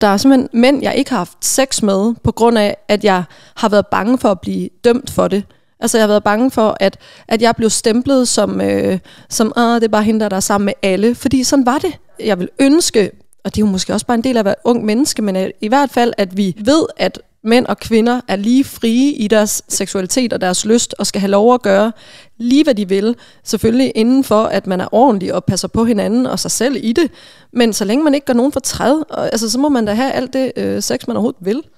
Der er simpelthen mænd, jeg ikke har haft sex med, på grund af, at jeg har været bange for at blive dømt for det. Altså, jeg har været bange for, at, at jeg blev stemplet som, øh, som Åh, ah, det er bare hende, der er sammen med alle. Fordi sådan var det. Jeg vil ønske, og det er jo måske også bare en del af at være ung menneske, men at, øh, i hvert fald, at vi ved, at mænd og kvinder er lige frie i deres seksualitet og deres lyst, og skal have lov at gøre lige hvad de vil. Selvfølgelig inden for, at man er ordentlig og passer på hinanden og sig selv i det. Men så længe man ikke gør nogen for træd, og, altså, så må man da have alt det øh, sex, man overhovedet vil.